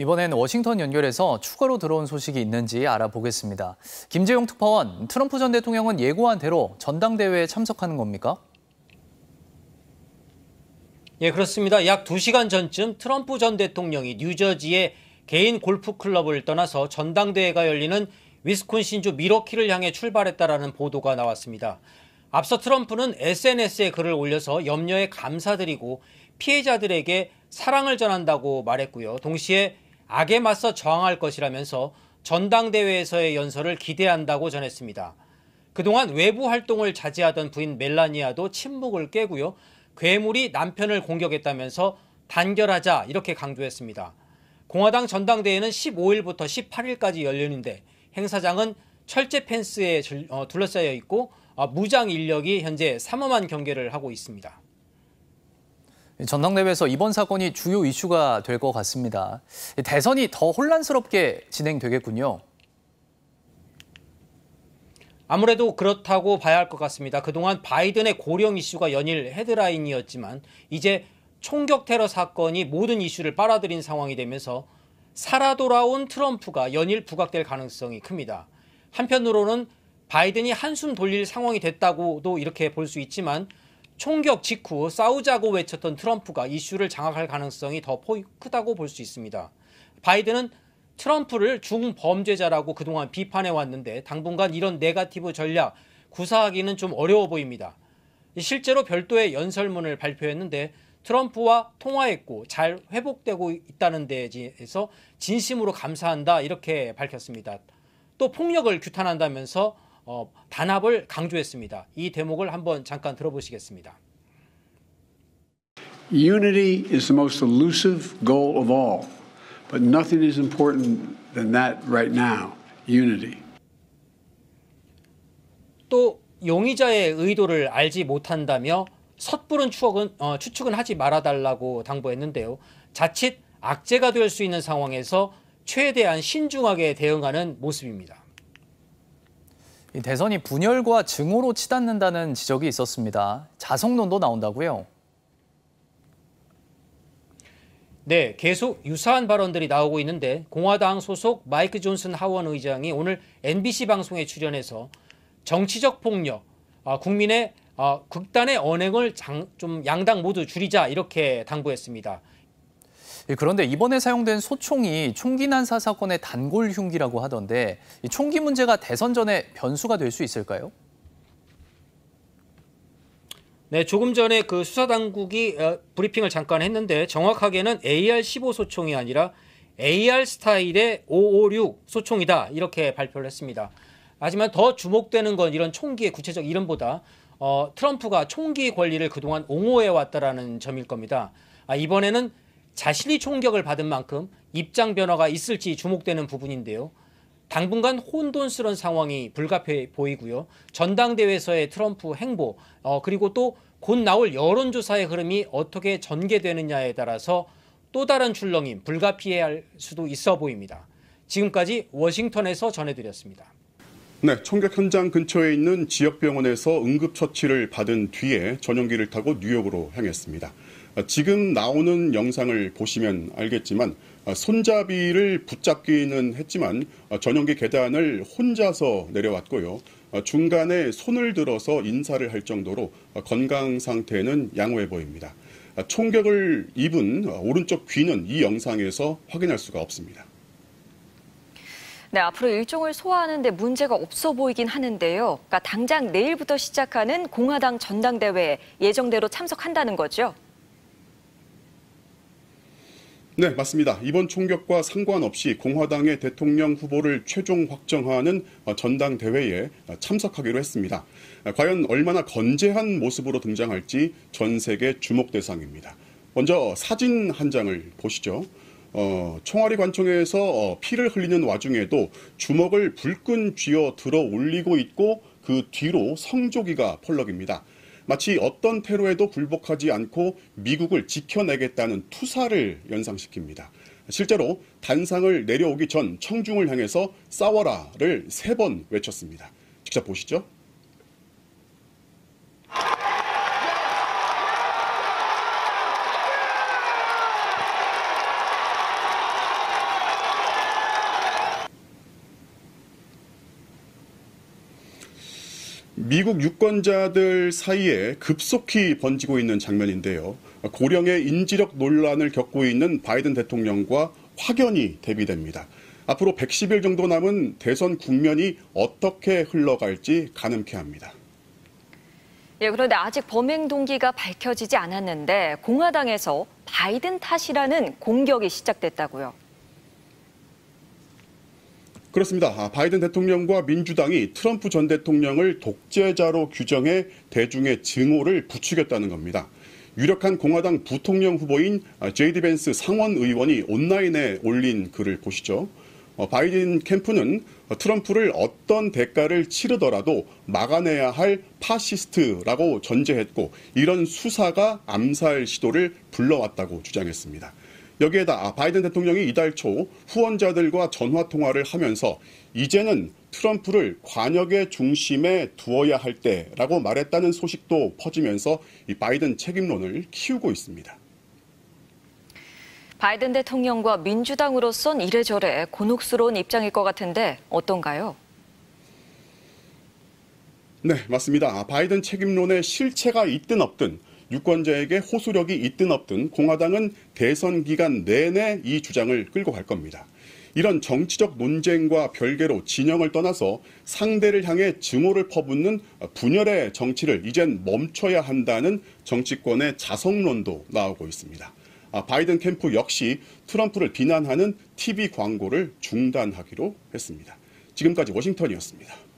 이번엔 워싱턴 연결해서 추가로 들어온 소식이 있는지 알아보겠습니다. 김재용 특파원, 트럼프 전 대통령은 예고한 대로 전당대회에 참석하는 겁니까? 예, 그렇습니다. 약 2시간 전쯤 트럼프 전 대통령이 뉴저지의 개인 골프 클럽을 떠나서 전당대회가 열리는 위스콘신주 미러키를 향해 출발했다라는 보도가 나왔습니다. 앞서 트럼프는 SNS에 글을 올려서 염려에 감사드리고 피해자들에게 사랑을 전한다고 말했고요. 동시에 악에 맞서 저항할 것이라면서 전당대회에서의 연설을 기대한다고 전했습니다. 그동안 외부 활동을 자제하던 부인 멜라니아도 침묵을 깨고요. 괴물이 남편을 공격했다면서 단결하자 이렇게 강조했습니다. 공화당 전당대회는 15일부터 18일까지 열리는데 행사장은 철제 펜스에 어, 둘러싸여 있고 어, 무장 인력이 현재 삼엄한 경계를 하고 있습니다. 전당대회에서 이번 사건이 주요 이슈가 될 것 같습니다. 대선이 더 혼란스럽게 진행되겠군요. 아무래도 그렇다고 봐야 할 것 같습니다. 그동안 바이든의 고령 이슈가 연일 헤드라인이었지만 이제 총격 테러 사건이 모든 이슈를 빨아들인 상황이 되면서 살아 돌아온 트럼프가 연일 부각될 가능성이 큽니다. 한편으로는 바이든이 한숨 돌릴 상황이 됐다고도 이렇게 볼 수 있지만 총격 직후 싸우자고 외쳤던 트럼프가 이슈를 장악할 가능성이 더 크다고 볼 수 있습니다. 바이든은 트럼프를 중범죄자라고 그동안 비판해 왔는데 당분간 이런 네가티브 전략 구사하기는 좀 어려워 보입니다. 실제로 별도의 연설문을 발표했는데 트럼프와 통화했고 잘 회복되고 있다는 데에서 진심으로 감사한다 이렇게 밝혔습니다. 또 폭력을 규탄한다면서 어, 단합을 강조했습니다. 이 대목을 한번 잠깐 들어보시겠습니다. Unity is the most elusive goal of all, but nothing is important than that right now. Unity. 또 용의자의 의도를 알지 못한다며 섣부른 추억은, 어, 추측은 하지 말아달라고 당부했는데요. 자칫 악재가 될 수 있는 상황에서 최대한 신중하게 대응하는 모습입니다. 대선이 분열과 증오로 치닫는다는 지적이 있었습니다. 자성론도 나온다고요? 네, 계속 유사한 발언들이 나오고 있는데 공화당 소속 마이크 존슨 하원 의장이 오늘 MBC 방송에 출연해서 정치적 폭력, 아, 국민의 아, 극단의 언행을 좀 양당 모두 줄이자 이렇게 당부했습니다. 예, 그런데 이번에 사용된 소총이 총기 난사 사건의 단골 흉기라고 하던데 총기 문제가 대선 전에 변수가 될 수 있을까요? 네, 조금 전에 그 수사 당국이 어, 브리핑을 잠깐 했는데 정확하게는 AR-15 소총이 아니라 AR 스타일의 556 소총이다 이렇게 발표를 했습니다. 하지만 더 주목되는 건 이런 총기의 구체적 이름보다 어, 트럼프가 총기 권리를 그동안 옹호해 왔다라는 점일 겁니다. 아, 이번에는 자신이 총격을 받은 만큼 입장 변화가 있을지 주목되는 부분인데요. 당분간 혼돈스러운 상황이 불가피해 보이고요. 전당대회에서의 트럼프 행보 어, 그리고 또 곧 나올 여론조사의 흐름이 어떻게 전개되느냐에 따라서 또 다른 출렁임 불가피해 할 수도 있어 보입니다. 지금까지 워싱턴에서 전해드렸습니다. 네, 총격 현장 근처에 있는 지역 병원에서 응급처치를 받은 뒤에 전용기를 타고 뉴욕으로 향했습니다. 아, 지금 나오는 영상을 보시면 알겠지만 아, 손잡이를 붙잡기는 했지만 아, 전용기 계단을 혼자서 내려왔고요. 중간에 손을 들어서 인사를 할 정도로 건강 상태는 양호해 보입니다. 총격을 입은 오른쪽 귀는 이 영상에서 확인할 수가 없습니다. 네, 앞으로 일종을 소화하는 데 문제가 없어 보이긴 하는데요. 그러니까 당장 내일부터 시작하는 공화당 전당대회에 예정대로 참석한다는 거죠. 네, 맞습니다. 이번 총격과 상관없이 공화당의 대통령 후보를 최종 확정하는 어, 전당대회에 어, 참석하기로 했습니다. 어, 과연 얼마나 건재한 모습으로 등장할지 전 세계 주목 대상입니다. 먼저 사진 한 장을 보시죠. 어, 총알이 관청에서 피를 흘리는 와중에도 주먹을 불끈 쥐어 들어 올리고 있고 그 뒤로 성조기가 펄럭입니다. 마치 어떤 테러에도 굴복하지 않고 미국을 지켜내겠다는 투사를 연상시킵니다. 실제로 단상을 내려오기 전 청중을 향해서 싸워라를 세 번 외쳤습니다. 직접 보시죠. 미국 유권자들 사이에 급속히 번지고 있는 장면인데요. 고령의 인지력 논란을 겪고 있는 바이든 대통령과 확연히 대비됩니다. 앞으로 110일 정도 남은 대선 국면이 어떻게 흘러갈지 가늠케 합니다. 예, 그런데 아직 범행 동기가 밝혀지지 않았는데 공화당에서 바이든 탓이라는 공격이 시작됐다고요. 그렇습니다. 아, 바이든 대통령과 민주당이 트럼프 전 대통령을 독재자로 규정해 대중의 증오를 부추겼다는 겁니다. 유력한 공화당 부통령 후보인 아, 제이디 벤스 상원 의원이 온라인에 올린 글을 보시죠. 어, 바이든 캠프는 트럼프를 어떤 대가를 치르더라도 막아내야 할 파시스트라고 전제했고 이런 수사가 암살 시도를 불러왔다고 주장했습니다. 여기에다 아, 바이든 대통령이 이달 초 후원자들과 전화 통화를 하면서 이제는 트럼프를 관역의 중심에 두어야 할 때라고 말했다는 소식도 퍼지면서 이 바이든 책임론을 키우고 있습니다. 바이든 대통령과 민주당으로선 이래저래 곤혹스러운 입장일 것 같은데 어떤가요? 네, 맞습니다. 아, 바이든 책임론의 실체가 있든 없든 유권자에게 호소력이 있든 없든 공화당은 대선 기간 내내 이 주장을 끌고 갈 겁니다. 이런 정치적 논쟁과 별개로 진영을 떠나서 상대를 향해 증오를 퍼붓는 분열의 정치를 이젠 멈춰야 한다는 정치권의 자성론도 나오고 있습니다. 아, 바이든 캠프 역시 트럼프를 비난하는 TV 광고를 중단하기로 했습니다. 지금까지 워싱턴이었습니다.